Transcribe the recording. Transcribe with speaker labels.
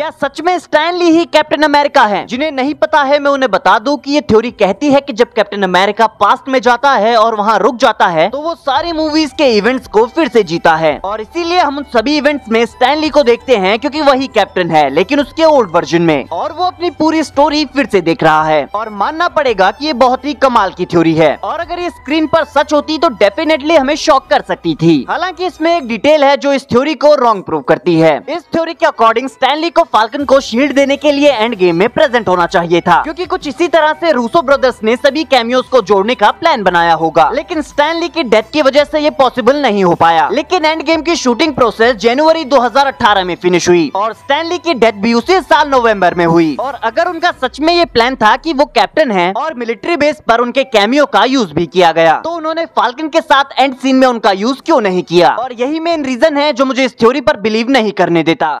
Speaker 1: क्या सच में स्टैनली ही captain America है जिन्हें नहीं पता है मैं उन्हें बता दूं कि ये थ्योरी कहती है कि जब कैप्टन अमेरिका पास्ट में जाता है और वहाँ रुक जाता है तो वो सारी मूवीज के इवेंट्स को फिर से जीता है और इसीलिए हम उन सभी इवेंट्स में स्टैनली को देखते हैं क्योंकि वही कैप्टन है लेकिन उसके ओल्ड वर्जन में और वो अपनी पूरी स्टोरी फिर से देख रहा है और मानना पड़ेगा की ये बहुत ही कमाल की थ्योरी है और अगर ये स्क्रीन पर सच होती तो डेफिनेटली हमें शॉक कर सकती थी हालांकि इसमें एक डिटेल है जो इस थ्योरी को रॉन्ग प्रूव करती है इस थ्योरी के अकॉर्डिंग स्टैनली को फाल्कन को शील्ड देने के लिए एंड गेम में प्रेजेंट होना चाहिए था क्योंकि कुछ इसी तरह से रूसो ब्रदर्स ने सभी कैमियोस को जोड़ने का प्लान बनाया होगा लेकिन स्टैनली की डेथ की वजह से ये पॉसिबल नहीं हो पाया लेकिन एंड गेम की शूटिंग प्रोसेस जनवरी 2018 में फिनिश हुई और स्टैनली की डेथ भी उसी साल नवम्बर में हुई और अगर उनका सच में ये प्लान था की वो कैप्टन है और मिलिट्री बेस आरोप उनके कैमियो का यूज भी किया गया तो उन्होंने फाल्कन के साथ एंड सीन में उनका यूज क्यों नहीं किया और यही मेन रीजन है जो मुझे इस थ्योरी आरोप बिलीव नहीं करने देता